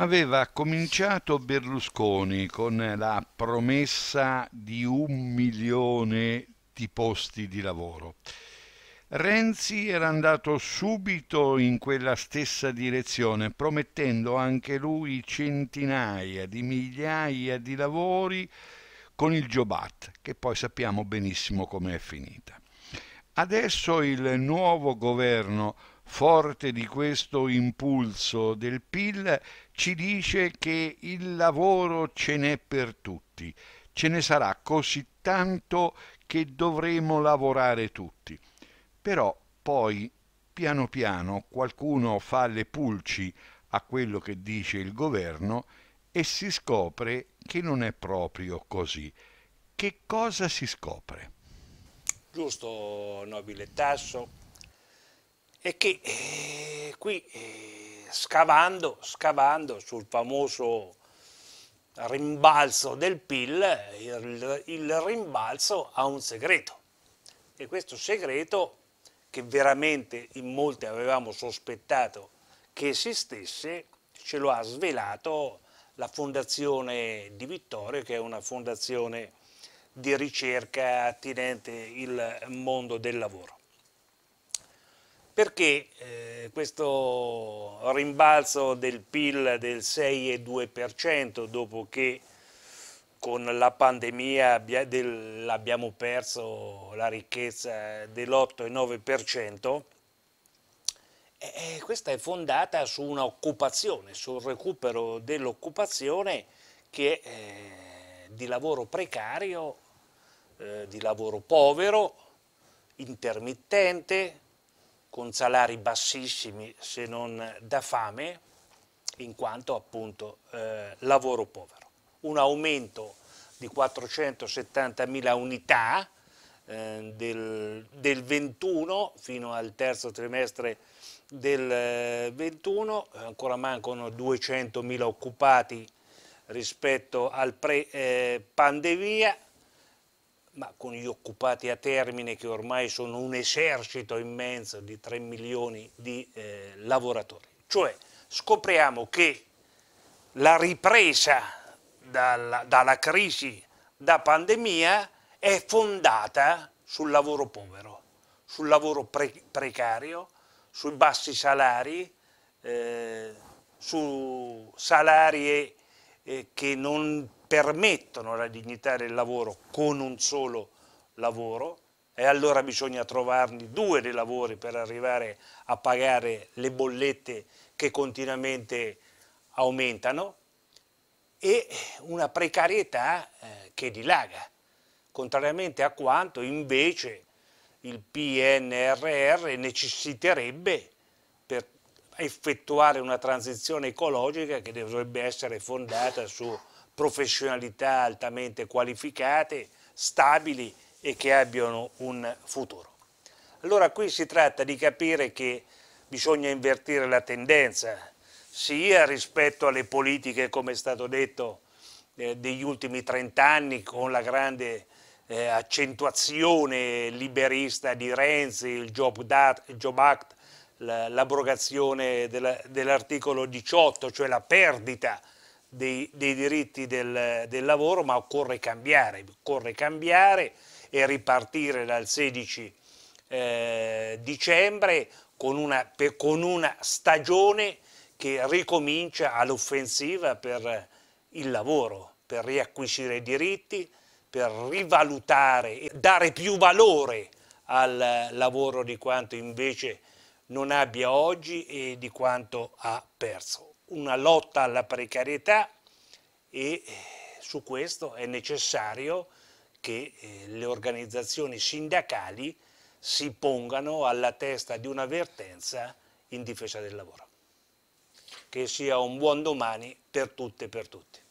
aveva cominciato Berlusconi con la promessa di un milione di posti di lavoro. Renzi era andato subito in quella stessa direzione, promettendo anche lui centinaia di migliaia di lavori con il Giobat, che poi sappiamo benissimo come è finita. Adesso il nuovo governo forte di questo impulso del PIL, ci dice che il lavoro ce n'è per tutti, ce ne sarà così tanto che dovremo lavorare tutti. Però poi, piano piano, qualcuno fa le pulci a quello che dice il governo e si scopre che non è proprio così. Che cosa si scopre? Giusto, nobile Tasso, è che eh, qui eh, scavando, scavando sul famoso rimbalzo del PIL, il, il rimbalzo ha un segreto e questo segreto che veramente in molti avevamo sospettato che esistesse, ce lo ha svelato la Fondazione di Vittorio, che è una fondazione di ricerca attinente il mondo del lavoro. Perché eh, questo rimbalzo del PIL del 6,2% dopo che con la pandemia abbiamo perso la ricchezza dell'8,9%, eh, eh, questa è fondata su un'occupazione, sul recupero dell'occupazione che è eh, di lavoro precario, eh, di lavoro povero, intermittente, con salari bassissimi se non da fame, in quanto appunto eh, lavoro povero. Un aumento di 470.000 unità eh, del, del 21 fino al terzo trimestre del 21, eh, ancora mancano 200.000 occupati rispetto al pre-pandemia, eh, ma con gli occupati a termine che ormai sono un esercito immenso di 3 milioni di eh, lavoratori. Cioè scopriamo che la ripresa dalla, dalla crisi da pandemia è fondata sul lavoro povero, sul lavoro pre precario, sui bassi salari, eh, su salari eh, che non permettono la dignità del lavoro con un solo lavoro e allora bisogna trovarne due dei lavori per arrivare a pagare le bollette che continuamente aumentano e una precarietà eh, che dilaga, contrariamente a quanto invece il PNRR necessiterebbe effettuare una transizione ecologica che dovrebbe essere fondata su professionalità altamente qualificate, stabili e che abbiano un futuro. Allora qui si tratta di capire che bisogna invertire la tendenza, sia rispetto alle politiche, come è stato detto, eh, degli ultimi trent'anni con la grande eh, accentuazione liberista di Renzi, il Job, Dat, il Job Act l'abrogazione dell'articolo 18, cioè la perdita dei, dei diritti del, del, lavoro, ma occorre cambiare, occorre cambiare e ripartire dal 16 eh, dicembre con una, per, con una, stagione che ricomincia all'offensiva per il lavoro, per riacquisire i diritti, per rivalutare e dare più valore al lavoro di quanto invece non abbia oggi e di quanto ha perso. Una lotta alla precarietà e eh, su questo è necessario che eh, le organizzazioni sindacali si pongano alla testa di un'avvertenza in difesa del lavoro. Che sia un buon domani per tutte e per tutti.